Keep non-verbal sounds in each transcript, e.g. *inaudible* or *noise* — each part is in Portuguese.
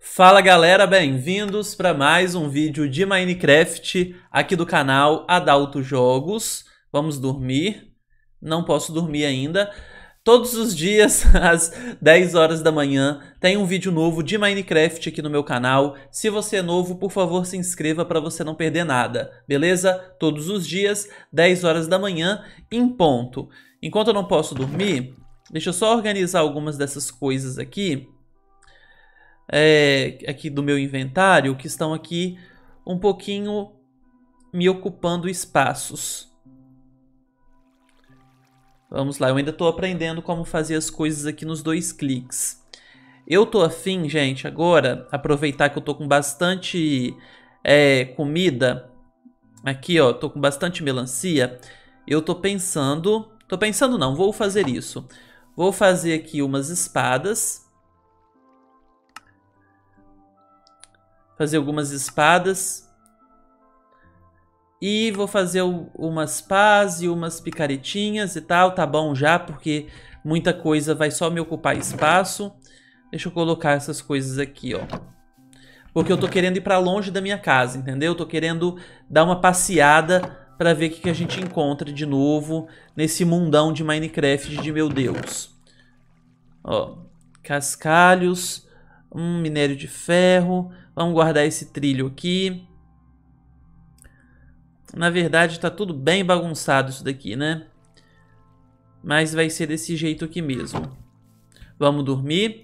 Fala galera, bem-vindos para mais um vídeo de Minecraft aqui do canal Adalto Jogos. Vamos dormir? Não posso dormir ainda. Todos os dias, *laughs* às 10 horas da manhã, tem um vídeo novo de Minecraft aqui no meu canal. Se você é novo, por favor, se inscreva para você não perder nada, beleza? Todos os dias, 10 horas da manhã, em ponto. Enquanto eu não posso dormir, deixa eu só organizar algumas dessas coisas aqui é, aqui do meu inventário que estão aqui um pouquinho me ocupando espaços. Vamos lá, eu ainda estou aprendendo como fazer as coisas aqui nos dois cliques. Eu tô afim, gente, agora, aproveitar que eu tô com bastante é, comida. Aqui, ó, tô com bastante melancia. Eu tô pensando... Tô pensando não, vou fazer isso. Vou fazer aqui umas espadas. fazer algumas espadas. E vou fazer umas pás e umas picaretinhas e tal. Tá bom já, porque muita coisa vai só me ocupar espaço. Deixa eu colocar essas coisas aqui, ó. Porque eu tô querendo ir pra longe da minha casa, entendeu? Eu tô querendo dar uma passeada pra ver o que, que a gente encontra de novo nesse mundão de Minecraft de meu Deus. Ó, cascalhos, um minério de ferro, Vamos guardar esse trilho aqui. Na verdade, está tudo bem bagunçado isso daqui, né? Mas vai ser desse jeito aqui mesmo. Vamos dormir.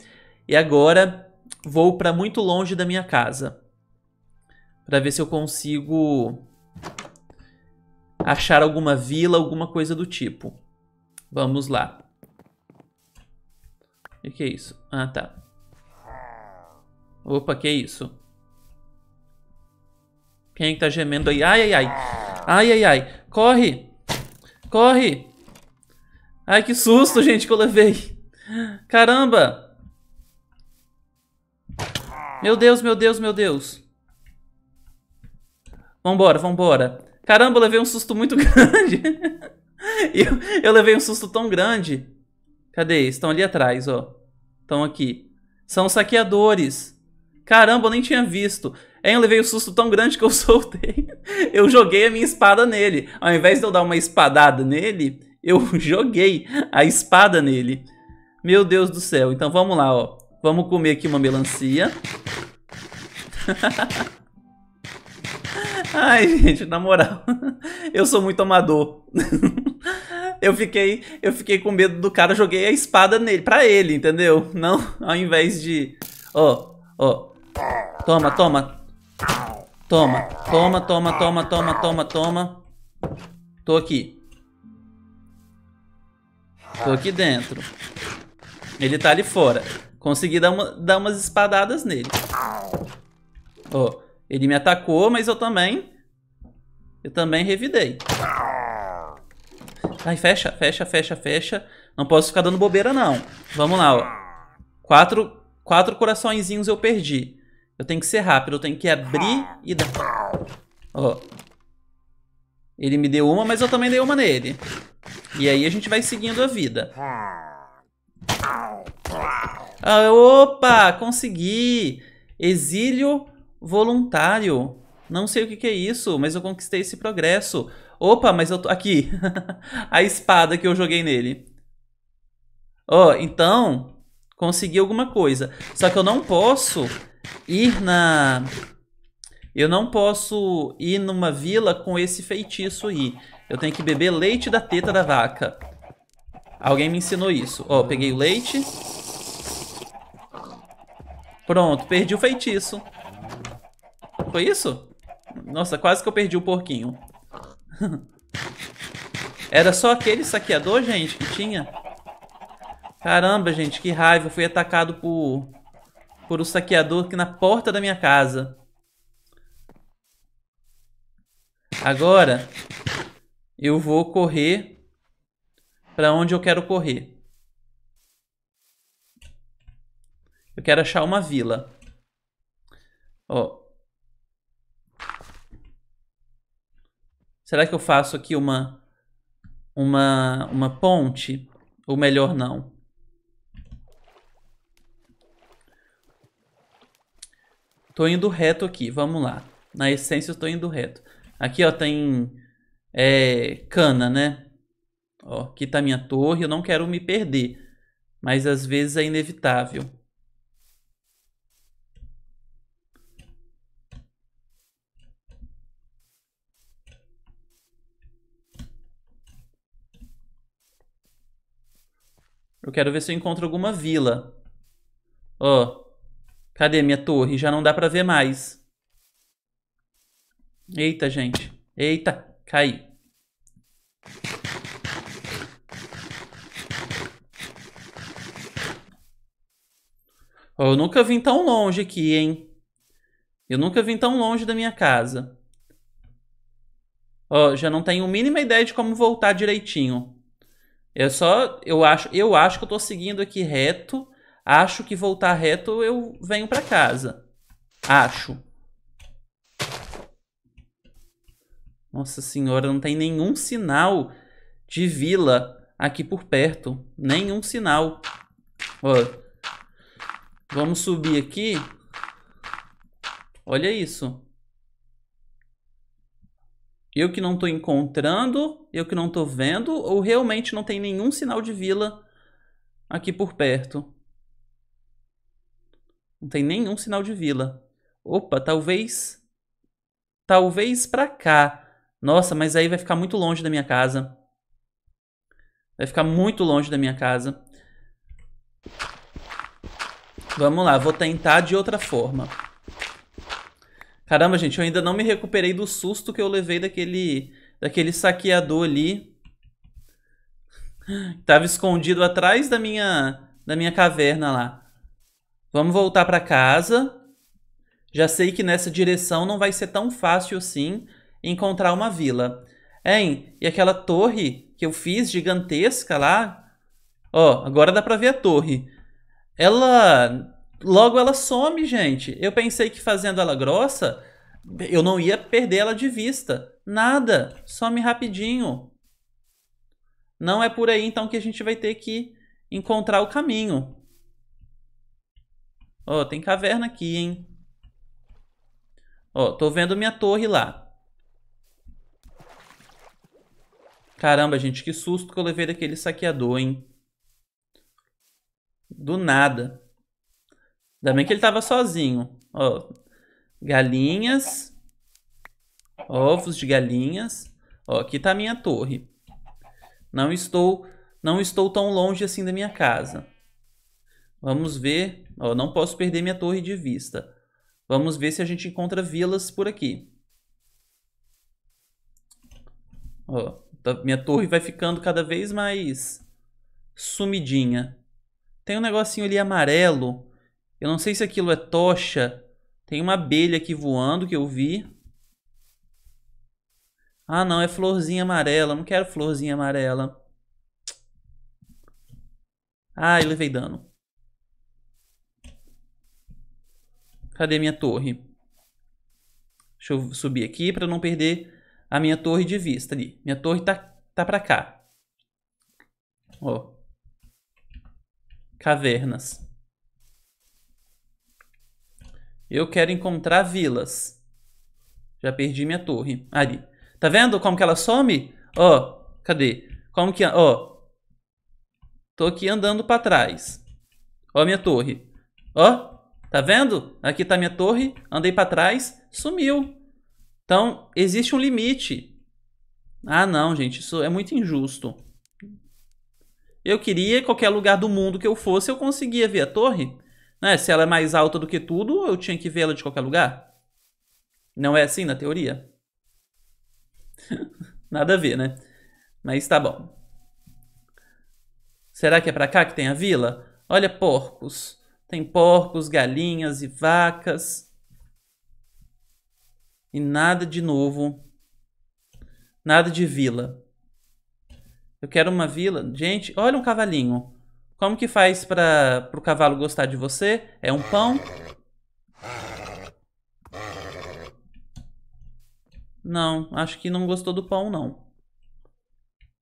E agora vou para muito longe da minha casa. Para ver se eu consigo achar alguma vila, alguma coisa do tipo. Vamos lá. O que é isso? Ah, tá. Opa, que é isso? Quem é está tá gemendo aí? Ai, ai, ai. Ai, ai, ai. Corre! Corre! Ai, que susto, gente, que eu levei. Caramba! Meu Deus, meu Deus, meu Deus. Vambora, vambora. Caramba, eu levei um susto muito *laughs* grande. eu, eu levei um susto tão grande. Cadê? Estão ali atrás, ó. Estão aqui. São saqueadores. Caramba, eu nem tinha visto. Aí eu levei um susto tão grande que eu *laughs* soltei. Eu joguei a minha espada nele. Ao invés de eu dar uma espadada nele, eu *laughs* joguei a espada nele. Meu Deus do céu. Então vamos lá, ó. Vamos comer aqui uma melancia. *laughs* Ai, gente, na moral. Eu sou muito amador. eu fiquei, eu fiquei com medo do cara, joguei a espada nele, pra ele, entendeu? Não, ao invés de... Ó, ó, Toma, toma. Toma, toma, toma, toma, toma, toma, toma. Tô aqui. Tô aqui dentro. Ele tá ali fora. Consegui dar, uma, dar umas espadadas nele. Ó, oh, ele me atacou, mas eu também... Eu também revidei. Ai, fecha, fecha, fecha, fecha. Não posso ficar dando bobeira, não. Vamos lá, ó. Quatro, quatro coraçõezinhos eu perdi. Eu tenho que ser rápido, eu tenho que abrir ah. e dar... Ó. Ele me deu uma, mas eu também dei uma nele. E aí a gente vai seguindo a vida. Ah, opa, consegui! Exílio voluntário. Não sei o que, que, é isso, mas eu conquistei esse progresso. Opa, mas eu tô aqui. *laughs* a espada que eu joguei nele. Ó, oh, então, consegui alguma coisa. Só que eu não posso ir na. Eu não posso ir numa vila com esse feitiço aí. Eu tenho que beber leite da teta da vaca. Alguém me ensinou isso. Ó, peguei o leite. Pronto, perdi o feitiço. Foi isso? Nossa, quase que eu perdi o porquinho. *laughs* Era só aquele saqueador, gente, que tinha? Caramba, gente, que raiva. Eu fui atacado por por um saqueador aqui na porta da minha casa. Agora, eu vou correr para onde eu quero correr. Eu quero achar uma vila. Ó. Será que eu faço aqui uma uma uma ponte? Ou melhor não? Tô indo reto aqui, vamos lá. Na essência eu tô indo reto. Aqui, ó, tem é, cana, né? Ó, aqui tá minha torre, eu não quero me perder. Mas às vezes é inevitável. Eu quero ver se eu encontro alguma vila. Ó. Cadê minha torre? Já não dá pra ver mais. Eita, gente. Eita, caí. eu nunca vim tão longe aqui, hein? Eu nunca vim tão longe da minha casa. Ó, oh, já não tenho a mínima ideia de como voltar direitinho. É só, eu acho, eu acho que eu tô seguindo aqui reto Acho que voltar reto eu venho pra casa. Acho. Nossa senhora, não tem nenhum sinal de vila aqui por perto. Nenhum sinal. Ó, vamos subir aqui. Olha isso. Eu que não estou encontrando, eu que não estou vendo, ou realmente não tem nenhum sinal de vila aqui por perto. Não tem nenhum sinal de vila. Opa, talvez... Talvez pra cá. Nossa, mas aí vai ficar muito longe da minha casa. Vai ficar muito longe da minha casa. Vamos lá, vou tentar de outra forma. Caramba, gente, eu ainda não me recuperei do susto que eu levei daquele, daquele saqueador ali. Tava escondido atrás da minha, da minha caverna lá. Vamos voltar para casa. Já sei que nessa direção não vai ser tão fácil assim encontrar uma vila. Hein? E aquela torre que eu fiz gigantesca lá? Ó, agora dá para ver a torre. Ela logo ela some, gente. Eu pensei que fazendo ela grossa, eu não ia perder ela de vista. Nada, some rapidinho. Não é por aí então que a gente vai ter que encontrar o caminho. Ó, tem caverna aqui, hein? Ó, tô vendo minha torre lá. Caramba, gente, que susto que eu levei daquele saqueador, hein? Do nada. Ainda bem que ele tava sozinho. Ó, galinhas. Ovos de galinhas. Ó, aqui tá a minha torre. Não estou, não estou tão longe assim da minha casa. Vamos ver. Eu não posso perder minha torre de vista. Vamos ver se a gente encontra vilas por aqui. Ó, tá, minha torre vai ficando cada vez mais sumidinha. Tem um negocinho ali amarelo. Eu não sei se aquilo é tocha. Tem uma abelha aqui voando que eu vi. Ah, não, é florzinha amarela. Não quero florzinha amarela. Ah, eu levei dano. Cadê minha torre? Deixa eu subir aqui para não perder a minha torre de vista ali. Minha torre tá, tá para cá. Ó. Cavernas. Eu quero encontrar vilas. Já perdi minha torre. Ali. Tá vendo como que ela some? Ó, cadê? Como que... Ó. Tô aqui andando para trás. Ó minha torre. Ó. Tá vendo? Aqui tá minha torre, andei para trás, sumiu. Então, existe um limite. Ah, não, gente, isso é muito injusto. Eu queria qualquer lugar do mundo que eu fosse, eu conseguia ver a torre. Né? Se ela é mais alta do que tudo, eu tinha que vê-la de qualquer lugar. Não é assim na teoria? *laughs* Nada a ver, né? Mas tá bom. Será que é pra cá que tem a vila? Olha, porcos. Tem porcos, galinhas e vacas. E nada de novo. Nada de vila. Eu quero uma vila. Gente, olha um cavalinho. Como que faz para o cavalo gostar de você? É um pão? Não, acho que não gostou do pão, não.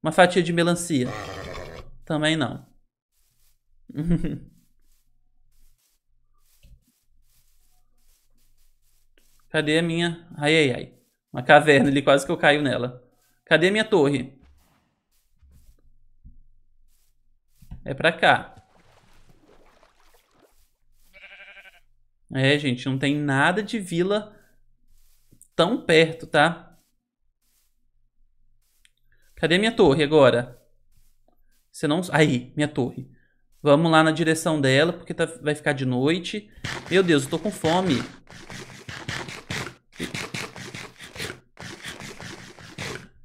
Uma fatia de melancia. Também não. *laughs* Cadê a minha... Ai, ai, ai. Uma caverna ali, quase que eu caio nela. Cadê a minha torre? É pra cá. É, gente, não tem nada de vila tão perto, tá? Cadê a minha torre agora? Você não... Aí, minha torre. Vamos lá na direção dela, porque tá... vai ficar de noite. Meu Deus, eu tô com fome.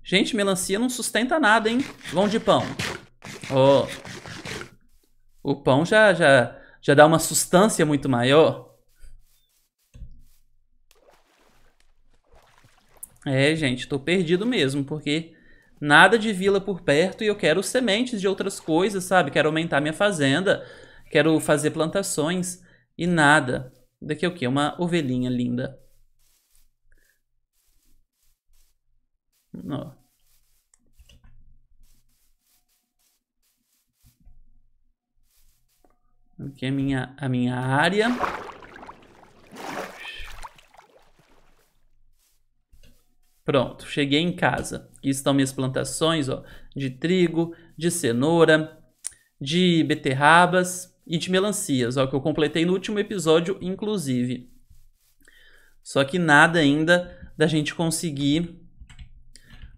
Gente, melancia não sustenta nada, hein? Vão de pão. Oh. O pão já, já, já dá uma sustância muito maior. É, gente, tô perdido mesmo, porque nada de vila por perto e eu quero sementes de outras coisas, sabe? Quero aumentar minha fazenda, quero fazer plantações e nada. Daqui é o quê? Uma ovelhinha linda. No. Aqui é a minha, a minha área. Pronto, cheguei em casa. Aqui estão minhas plantações ó, de trigo, de cenoura, de beterrabas e de melancias, ó, que eu completei no último episódio, inclusive. Só que nada ainda da gente conseguir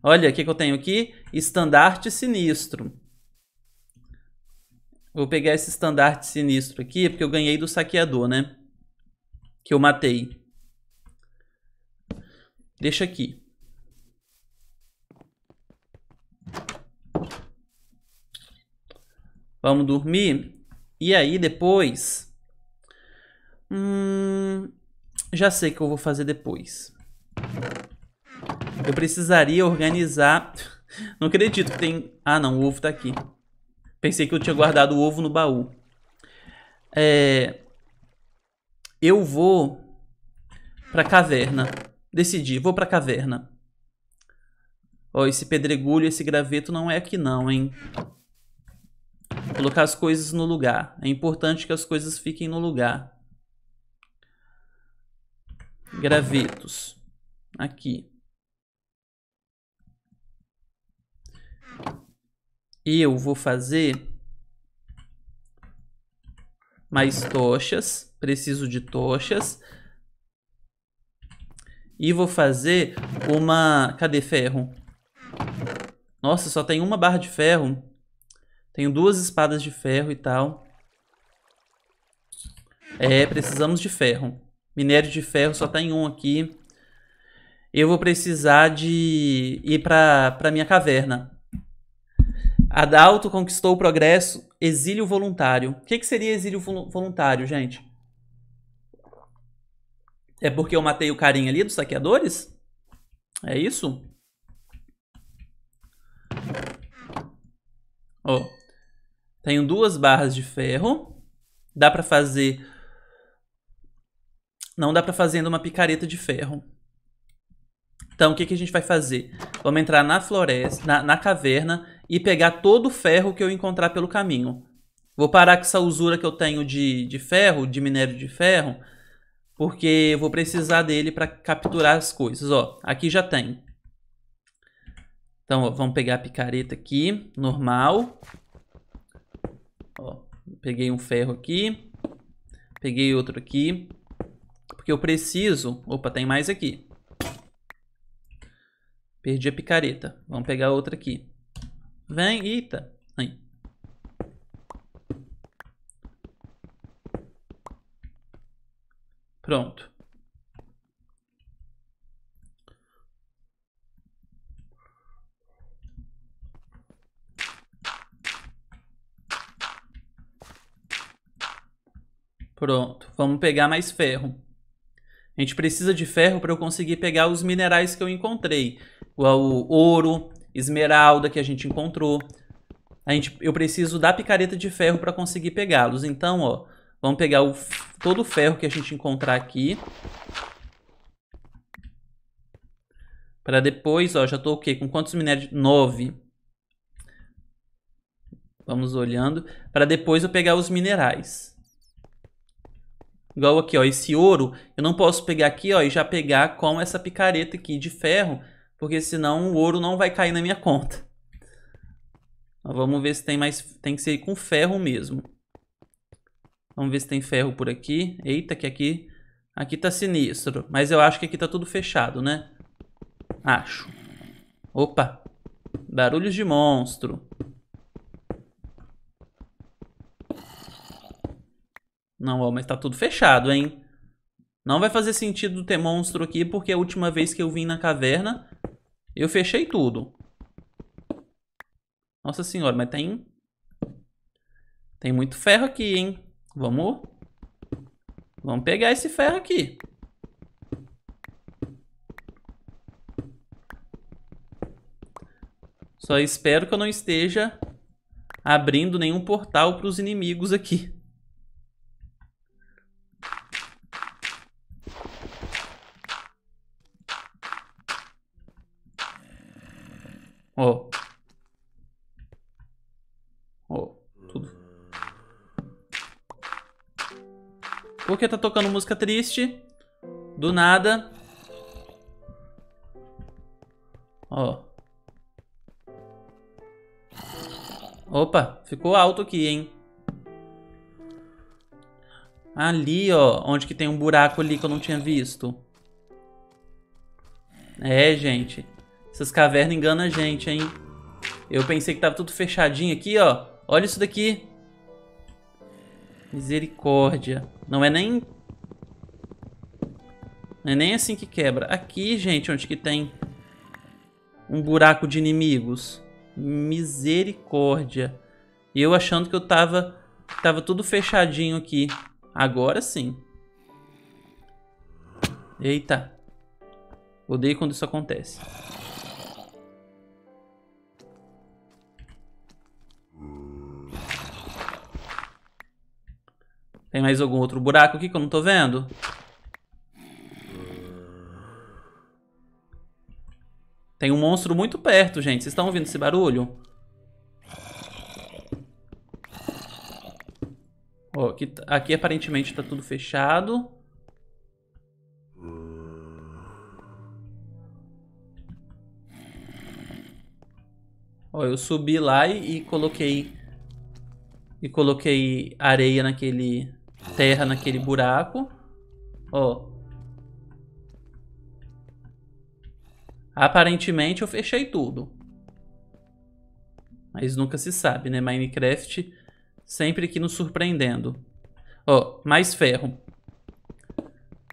Olha, o que, que eu tenho aqui? Estandarte sinistro. Vou pegar esse estandarte sinistro aqui, porque eu ganhei do saqueador, né? Que eu matei. Deixa aqui. Vamos dormir. E aí, depois... Hum, já sei o que eu vou fazer depois. Eu precisaria organizar... *laughs* Não acredito que tem... Ah, não. O ovo tá aqui. Pensei que eu tinha guardado o ovo no baú. É... Eu vou pra caverna. Decidi. Vou pra caverna. Ó, esse pedregulho, esse graveto não é aqui não, hein? Colocar as coisas no lugar. É importante que as coisas fiquem no lugar. Gravetos. Aqui. eu vou fazer mais tochas, preciso de tochas. E vou fazer uma... Cadê ferro? Nossa, só tem uma barra de ferro. Tenho duas espadas de ferro e tal. É, precisamos de ferro. Minério de ferro só tem tá um aqui. Eu vou precisar de ir pra, pra minha caverna. Adalto conquistou o progresso, exílio voluntário. O que, que seria exílio voluntário, gente? É porque eu matei o carinha ali dos saqueadores? É isso? Ó. Oh. Tenho duas barras de ferro. Dá para fazer... Não dá para fazer ainda uma picareta de ferro. Então, o que, que a gente vai fazer? Vamos entrar na floresta, na, na caverna e pegar todo o ferro que eu encontrar pelo caminho. Vou parar com essa usura que eu tenho de, de ferro, de minério de ferro, porque eu vou precisar dele para capturar as coisas. Ó, aqui já tem. Então, ó, vamos pegar a picareta aqui, normal. Ó, peguei um ferro aqui, peguei outro aqui, porque eu preciso... Opa, tem mais aqui. Perdi a picareta. Vamos pegar outra aqui. Vem, eita. Aí. Pronto. Pronto, vamos pegar mais ferro. A gente precisa de ferro para eu conseguir pegar os minerais que eu encontrei, igual o ouro, esmeralda que a gente encontrou. A gente, eu preciso da picareta de ferro para conseguir pegá-los. Então, ó, vamos pegar o, todo o ferro que a gente encontrar aqui. Para depois, ó, já tô o quê? Com quantos minérios? Nove. Vamos olhando. Para depois eu pegar os minerais. Igual aqui, ó, esse ouro, eu não posso pegar aqui, ó, e já pegar com essa picareta aqui de ferro porque senão o ouro não vai cair na minha conta. vamos ver se tem mais... Tem que ser com ferro mesmo. Vamos ver se tem ferro por aqui. Eita, que aqui... Aqui tá sinistro. Mas eu acho que aqui tá tudo fechado, né? Acho. Opa. Barulhos de monstro. Não, ó, mas tá tudo fechado, hein? Não vai fazer sentido ter monstro aqui, porque a última vez que eu vim na caverna eu fechei tudo. Nossa senhora, mas tem... Tem muito ferro aqui, hein? Vamos... Vamos pegar esse ferro aqui. Só espero que eu não esteja abrindo nenhum portal para os inimigos aqui. Ó. Ó, tudo. que tá tocando música triste. Do nada. Ó. Opa, ficou alto aqui, hein? Ali, ó, onde que tem um buraco ali que eu não tinha visto. É, gente. Essas cavernas enganam a gente, hein? Eu pensei que tava tudo fechadinho aqui, ó. Olha isso daqui. Misericórdia. Não é nem... Não é nem assim que quebra. Aqui, gente, onde que tem um buraco de inimigos. Misericórdia. eu achando que eu tava... tava tudo fechadinho aqui. Agora sim. Eita. Odeio quando isso acontece. Tem mais algum outro buraco aqui que eu não tô vendo? Tem um monstro muito perto, gente. Vocês estão ouvindo esse barulho? Oh, aqui, aqui aparentemente tá tudo fechado. Ó, oh, eu subi lá e, e coloquei... E coloquei areia naquele terra naquele buraco. Ó. Aparentemente eu fechei tudo. Mas nunca se sabe, né? Minecraft sempre aqui nos surpreendendo. Ó, mais ferro.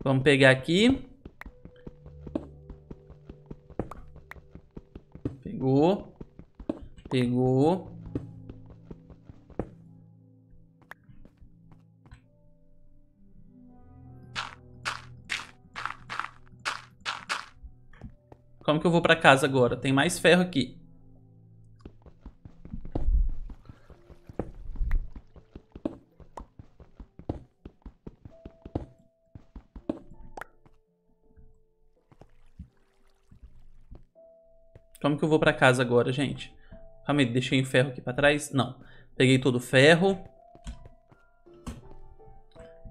Vamos pegar aqui. Pegou. Pegou. Como que eu vou pra casa agora? Tem mais ferro aqui. Como que eu vou pra casa agora, gente? Calma aí, deixei o ferro aqui pra trás? Não. Peguei todo o ferro.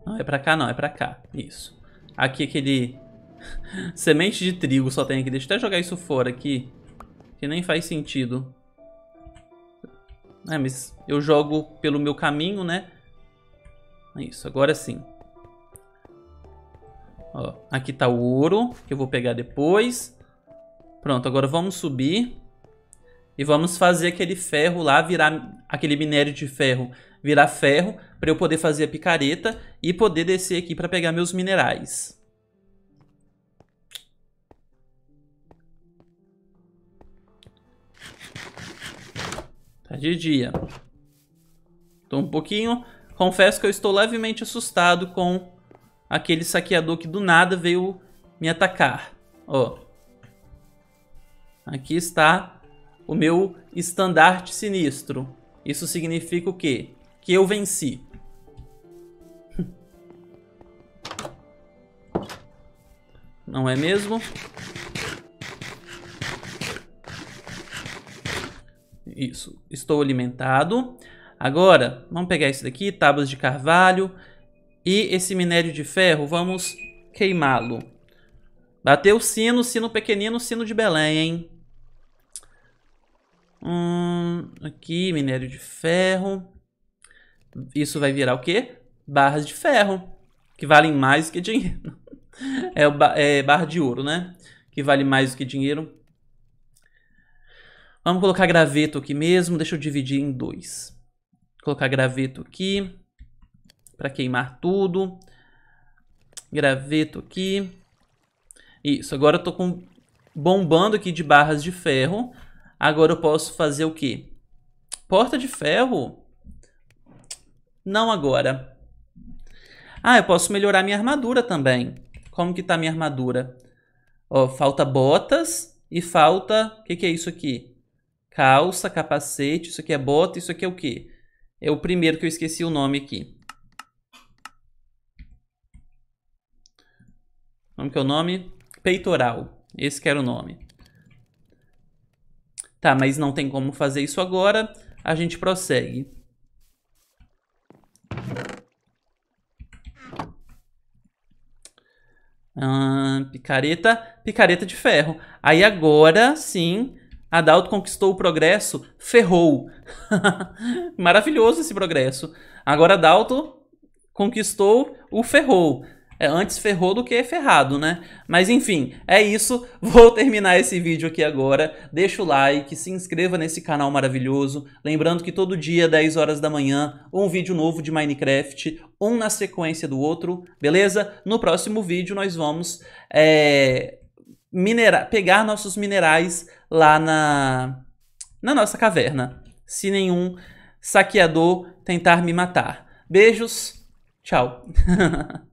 Não, é pra cá não, é pra cá. Isso. Aqui aquele Semente de trigo só tem aqui. Deixa eu até jogar isso fora aqui. Que nem faz sentido. É, mas eu jogo pelo meu caminho, né? É Isso, agora sim. Ó, aqui tá o ouro, que eu vou pegar depois. Pronto, agora vamos subir. E vamos fazer aquele ferro lá virar... Aquele minério de ferro virar ferro. para eu poder fazer a picareta e poder descer aqui para pegar meus minerais. Tá de dia. Tô um pouquinho... Confesso que eu estou levemente assustado com aquele saqueador que do nada veio me atacar. Ó. Aqui está o meu estandarte sinistro. Isso significa o quê? Que eu venci. Não é mesmo? Isso, estou alimentado. Agora, vamos pegar isso daqui, tábuas de carvalho. E esse minério de ferro, vamos queimá-lo. Bateu o sino, sino pequenino, sino de Belém, hein? Hum, aqui, minério de ferro. Isso vai virar o quê? Barras de ferro, que valem mais que dinheiro. *laughs* É, ba é barra de ouro, né? Que vale mais do que dinheiro. Vamos colocar graveto aqui mesmo, deixa eu dividir em dois. Colocar graveto aqui, para queimar tudo. Graveto aqui. Isso, agora eu tô com, bombando aqui de barras de ferro. Agora eu posso fazer o quê? Porta de ferro? Não agora. Ah, eu posso melhorar minha armadura também. Como que tá minha armadura? Ó, falta botas e falta... O que, que é isso aqui? calça, capacete, isso aqui é bota, isso aqui é o quê? É o primeiro que eu esqueci o nome aqui. Como que é o nome? Peitoral. Esse que era o nome. Tá, mas não tem como fazer isso agora. A gente prossegue. Ah, picareta. Picareta de ferro. Aí agora, sim, Adalto conquistou o progresso, ferrou. *laughs* Maravilhoso esse progresso. Agora Adalto conquistou o ferrou. É antes ferrou do que ferrado, né? Mas enfim, é isso. *laughs* Vou terminar esse vídeo aqui agora. Deixa o like, se inscreva nesse canal maravilhoso. Lembrando que todo dia, 10 horas da manhã, um vídeo novo de Minecraft, um na sequência do outro, beleza? No próximo vídeo nós vamos é, minera pegar nossos minerais lá na, na nossa caverna, se nenhum saqueador tentar me matar. Beijos, tchau. *laughs*